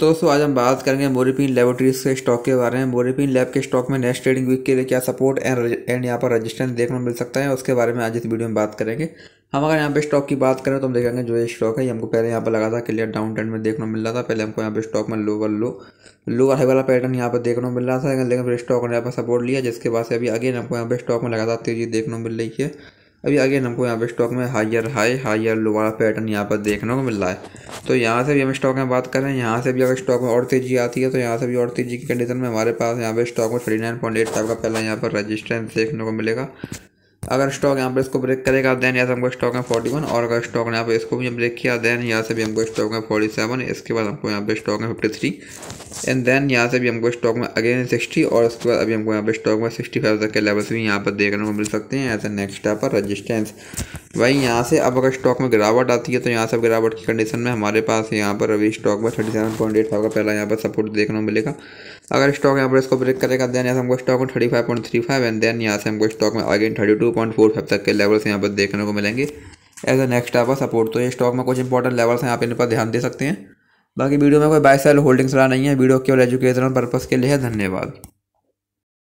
तो दोस्तों आज हम बात करेंगे मोरीपिन लेबोरेटरीज के स्टॉक के बारे में मोरिपिन लैब के स्टॉक में नेक्स्ट ट्रेडिंग वीक के लिए क्या सपोर्ट एंड एंड यहाँ पर रजिस्ट्रेंस देखने को मिल सकता है उसके बारे में आज इस वीडियो में बात करेंगे हम अगर यहाँ पे स्टॉक की बात करें तो हम देखेंगे जो ये स्टॉक है ये हमको पहले यहाँ पर लगा था क्लियर डाउन ट्रेंड में देखने को मिल रहा था पहले हमको यहाँ पे स्टॉक में लोअर लो लोअर हाई वाला पैटर्न यहाँ पर देखने को मिल रहा था लेकिन फिर स्टॉक ने यहाँ पर सपोर्ट लिया जिसके बाद से अभी अगेन हमको यहाँ पे स्टॉक में लगातार तेजी देखने को मिल रही है अभी आगे हमको यहाँ पे स्टॉक में हाइयर हाई हायर लो वाला पैटर्न यहाँ पर देखने को मिल रहा है तो यहाँ से भी हम स्टॉक में बात करें यहाँ से भी अगर स्टॉक में और तेज़ी आती है तो यहाँ से भी और तेज़ी की कंडीशन में हमारे पास यहाँ पे स्टॉक में thirty nine point eight five का पहला यहाँ पर रजिस्ट्रेंस देखने को मिलेगा अगर स्टॉक यहाँ पर इसको ब्रेक करेगा देन यहाँ से हमको स्टॉक है फोर्टी वन और अगर स्टॉक ने यहाँ पर इसको भी ब्रेक किया देन यहाँ से भी हमको स्टॉक है फोर्टी सेवन इसके बाद हमको यहाँ पे स्टॉक है फिफ्टी थ्री एंड देन यहाँ से भी हमको स्टॉक में अगेन सिक्सटी और उसके बाद अभी हमको यहाँ पे स्टॉक में सिक्सटी फाइव तक के लेवल्स भी यहाँ पर देखने को मिल सकते हैं एज ए नेक्स्ट यहाँ पर रजिस्टेंस वहीं यहाँ से अब अगर स्टॉक में गिरावट आती है तो यहाँ से गिरावट की कंडीशन में हमारे पास यहाँ पर अभी स्टॉक में thirty seven point eight five का पहला यहाँ पर सपोर्ट देखने को मिलेगा अगर स्टॉक यहाँ पर इसको ब्रेक करेगा देन यहाँ से हमको स्टॉक में thirty five point three five and then यहाँ से हमको स्टॉक में again thirty two point four five तक के लेवल्स यहाँ पर देखने को मिलेंगे एज ए नेक्स्ट यहाँ पर सपोर्ट तो ये स्टॉक में कुछ इंपॉर्टेंट लेवल्स हैं आप इन पर ध्यान दे सकते हैं बाकी वीडियो में कोई बाय सेल होल्डिंग्स रहा नहीं है वीडियो केवल एजुकेशनल पर्पज़ के लिए है धन्यवाद